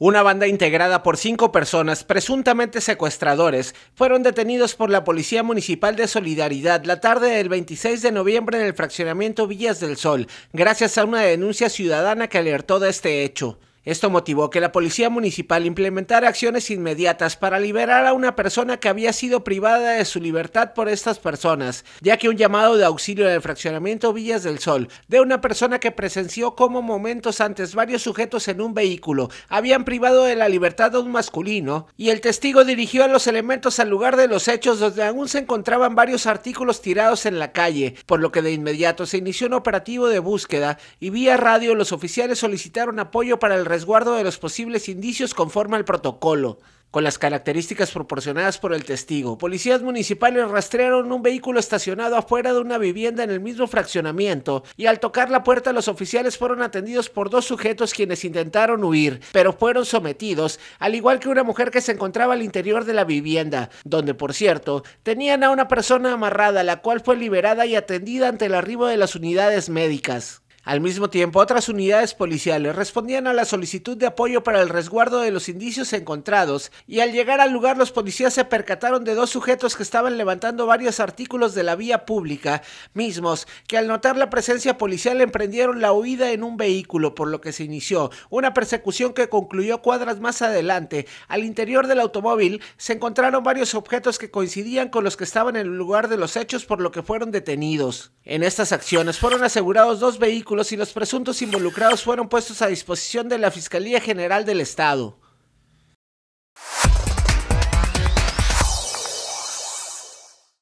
Una banda integrada por cinco personas, presuntamente secuestradores, fueron detenidos por la Policía Municipal de Solidaridad la tarde del 26 de noviembre en el fraccionamiento Villas del Sol, gracias a una denuncia ciudadana que alertó de este hecho. Esto motivó que la policía municipal implementara acciones inmediatas para liberar a una persona que había sido privada de su libertad por estas personas, ya que un llamado de auxilio del fraccionamiento Villas del Sol de una persona que presenció cómo momentos antes varios sujetos en un vehículo habían privado de la libertad a un masculino y el testigo dirigió a los elementos al lugar de los hechos donde aún se encontraban varios artículos tirados en la calle, por lo que de inmediato se inició un operativo de búsqueda y vía radio los oficiales solicitaron apoyo para el resguardo de los posibles indicios conforme al protocolo con las características proporcionadas por el testigo. Policías municipales rastrearon un vehículo estacionado afuera de una vivienda en el mismo fraccionamiento y al tocar la puerta los oficiales fueron atendidos por dos sujetos quienes intentaron huir, pero fueron sometidos, al igual que una mujer que se encontraba al interior de la vivienda, donde por cierto tenían a una persona amarrada, la cual fue liberada y atendida ante el arribo de las unidades médicas. Al mismo tiempo, otras unidades policiales respondían a la solicitud de apoyo para el resguardo de los indicios encontrados y al llegar al lugar los policías se percataron de dos sujetos que estaban levantando varios artículos de la vía pública, mismos que al notar la presencia policial emprendieron la huida en un vehículo, por lo que se inició una persecución que concluyó cuadras más adelante. Al interior del automóvil se encontraron varios objetos que coincidían con los que estaban en el lugar de los hechos, por lo que fueron detenidos. En estas acciones fueron asegurados dos vehículos y los presuntos involucrados fueron puestos a disposición de la Fiscalía General del Estado.